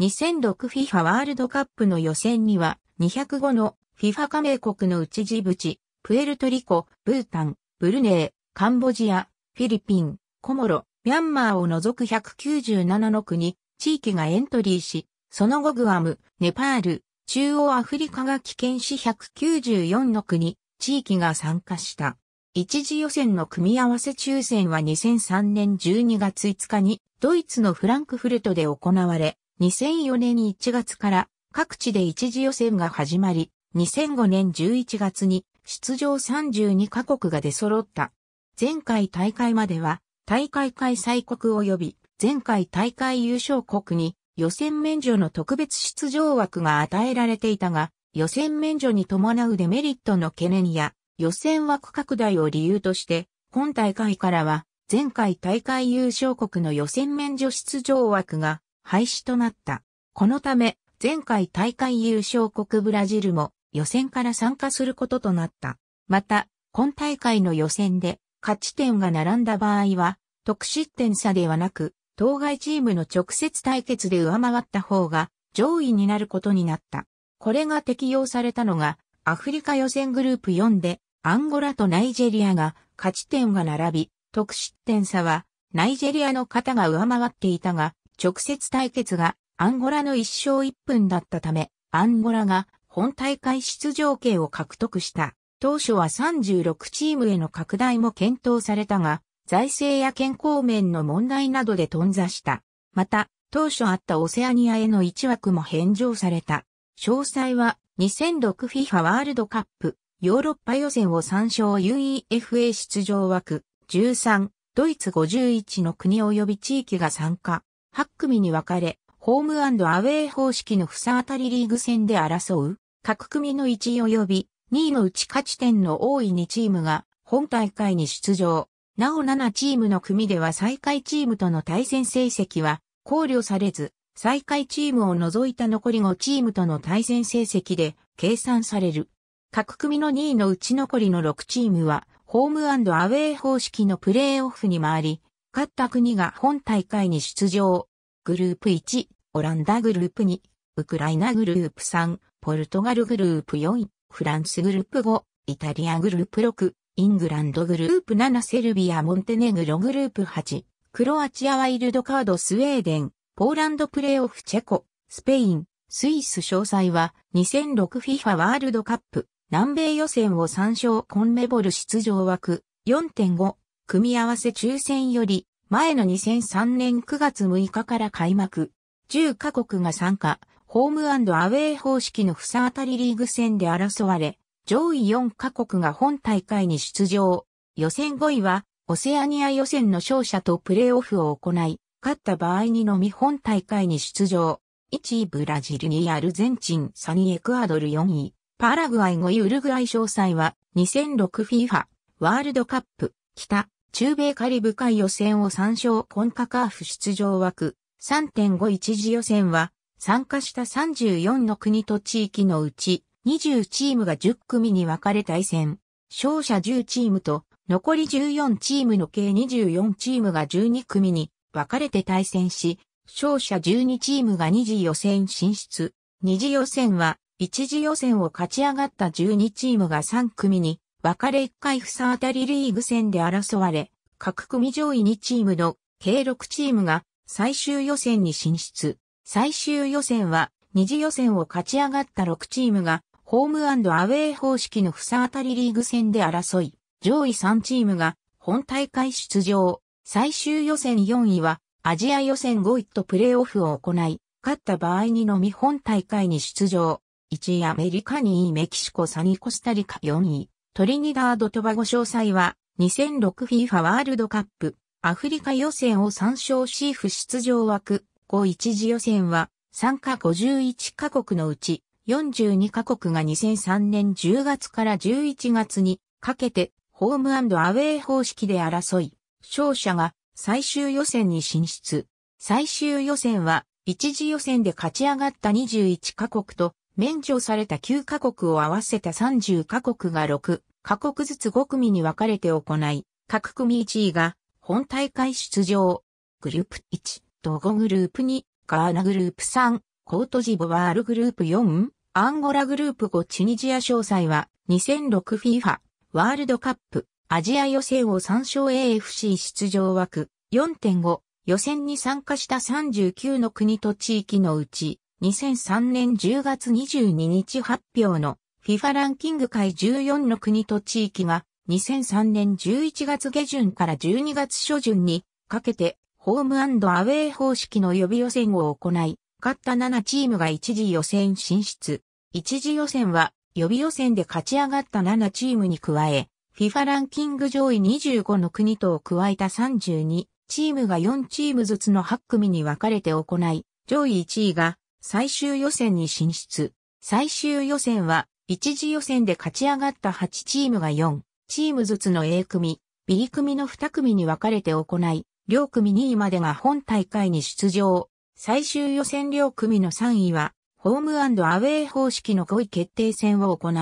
2006FIFA ワールドカップの予選には205の FIFA 加盟国のうちジブチ、プエルトリコ、ブータン、ブルネー、カンボジア、フィリピン、コモロ、ミャンマーを除く197の国、地域がエントリーし、その後グアム、ネパール、中央アフリカが棄権し194の国、地域が参加した。一次予選の組み合わせ抽選は2003年12月5日にドイツのフランクフルトで行われ、2004年1月から各地で一次予選が始まり、2005年11月に出場32カ国が出揃った。前回大会までは大会開催国及び前回大会優勝国に予選免除の特別出場枠が与えられていたが、予選免除に伴うデメリットの懸念や予選枠拡大を理由として、今大会からは前回大会優勝国の予選免除出場枠が廃止となった。このため、前回大会優勝国ブラジルも予選から参加することとなった。また、今大会の予選で勝ち点が並んだ場合は、得失点差ではなく、当該チームの直接対決で上回った方が上位になることになった。これが適用されたのが、アフリカ予選グループ4で、アンゴラとナイジェリアが勝ち点が並び、得失点差はナイジェリアの方が上回っていたが、直接対決がアンゴラの1勝1分だったため、アンゴラが本大会出場権を獲得した。当初は36チームへの拡大も検討されたが、財政や健康面の問題などで頓挫した。また、当初あったオセアニアへの1枠も返上された。詳細は 2006FIFA ワールドカップヨーロッパ予選を参照 UEFA 出場枠13、ドイツ51の国及び地域が参加。8組に分かれ、ホームアウェイ方式の房当たりリーグ戦で争う、各組の1位及び2位のうち勝ち点の多い2チームが本大会に出場。なお7チームの組では最下位チームとの対戦成績は考慮されず、最下位チームを除いた残り5チームとの対戦成績で計算される。各組の2位のうち残りの6チームは、ホームアウェイ方式のプレーオフに回り、勝った国が本大会に出場。グループ1、オランダグループ2、ウクライナグループ3、ポルトガルグループ4、フランスグループ5、イタリアグループ6、イングランドグループ7、セルビア、モンテネグログループ8、クロアチアワイルドカード、スウェーデン、ポーランドプレイオフ、チェコ、スペイン、スイス詳細は 2006FIFA ワールドカップ南米予選を参照コンメボル出場枠4.5組み合わせ抽選より前の2003年9月6日から開幕。10カ国が参加、ホームアウェイ方式のさ当たりリーグ戦で争われ、上位4カ国が本大会に出場。予選5位は、オセアニア予選の勝者とプレーオフを行い、勝った場合にのみ本大会に出場。1位ブラジル2位アルゼンチン3位エクアドル4位、パラグアイ5位ウルグアイ詳細は 2006FIFA ワールドカップ北中米カリブ海予選を参照コンカカーフ出場枠3.51次予選は参加した34の国と地域のうち20チームが10組に分かれ対戦。勝者10チームと残り14チームの計24チームが12組に分かれて対戦し、勝者12チームが2次予選進出。2次予選は1次予選を勝ち上がった12チームが3組に別れ1回ふさあたりリーグ戦で争われ、各組上位2チームの計6チームが最終予選に進出。最終予選は二次予選を勝ち上がった6チームがホームアウェイ方式のふさあたりリーグ戦で争い、上位3チームが本大会出場。最終予選4位はアジア予選5位とプレーオフを行い、勝った場合にのみ本大会に出場。1位アメリカ2位メキシコ3位コスタリカ4位。トリニダード・トバゴ詳細は 2006FIFA ワールドカップアフリカ予選を参照し不出場枠5一次予選は参加51カ国のうち42カ国が2003年10月から11月にかけてホームアウェイ方式で争い、勝者が最終予選に進出。最終予選は一次予選で勝ち上がった21カ国と免除された9カ国を合わせた30カ国が6各国ずつ5組に分かれて行い、各組1位が本大会出場。グループ1、ドゴグループ2、ガーナグループ3、コートジボワールグループ4、アンゴラグループ5チュニジア詳細は 2006FIFA ワールドカップアジア予選を参照 AFC 出場枠4.5予選に参加した39の国と地域のうち2003年10月22日発表の FIFA ランキング界14の国と地域が2003年11月下旬から12月初旬にかけてホームアウェイ方式の予備予選を行い、勝った7チームが一次予選進出。一次予選は予備予選で勝ち上がった7チームに加え、FIFA ランキング上位25の国とを加えた32チームが4チームずつの8組に分かれて行い、上位1位が最終予選に進出。最終予選は一次予選で勝ち上がった8チームが4、チームずつの A 組、B 組の2組に分かれて行い、両組2位までが本大会に出場。最終予選両組の3位は、ホームアウェイ方式の5位決定戦を行う。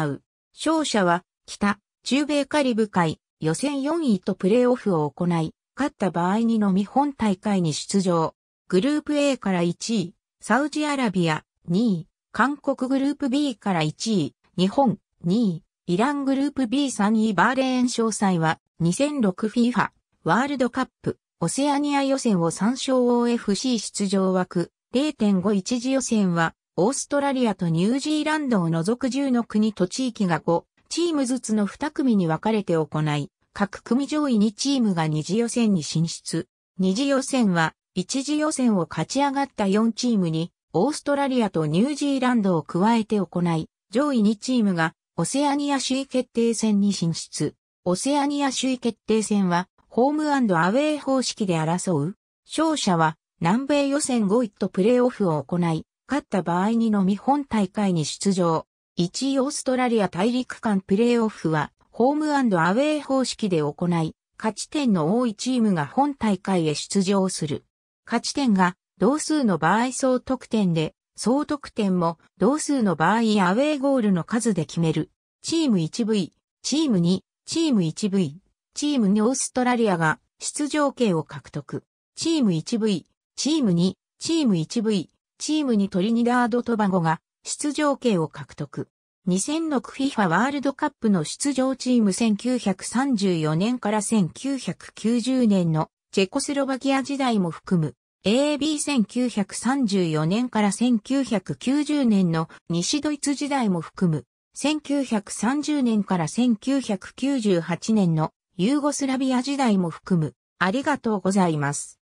勝者は、北、中米カリブ海、予選4位とプレーオフを行い、勝った場合にのみ本大会に出場。グループ A から1位、サウジアラビア、2位、韓国グループ B から1位、日本、2位、イラングループ B3 位バーレーン詳細は、2006 FIFA、ワールドカップ、オセアニア予選を参照 OFC 出場枠、0.51次予選は、オーストラリアとニュージーランドを除く10の国と地域が5、チームずつの2組に分かれて行い、各組上位2チームが2次予選に進出。2次予選は、1次予選を勝ち上がった4チームに、オーストラリアとニュージーランドを加えて行い、上位2チームがオセアニア首位決定戦に進出。オセアニア首位決定戦はホームアウェー方式で争う。勝者は南米予選5位とプレーオフを行い、勝った場合にのみ本大会に出場。1位オーストラリア大陸間プレーオフはホームアウェー方式で行い、勝ち点の多いチームが本大会へ出場する。勝ち点が同数の場合総得点で総得点も同数の場合アウェーゴールの数で決める。チーム 1V、チーム2、チーム 1V、チーム2オーストラリアが出場権を獲得。チーム 1V、チーム2、チーム 1V、チーム2トリニダード・トバゴが出場権を獲得。2006 FIFA ワールドカップの出場チーム1934年から1990年のチェコスロバキア時代も含む AB1934 年から1990年の西ドイツ時代も含む、1930年から1998年のユーゴスラビア時代も含む、ありがとうございます。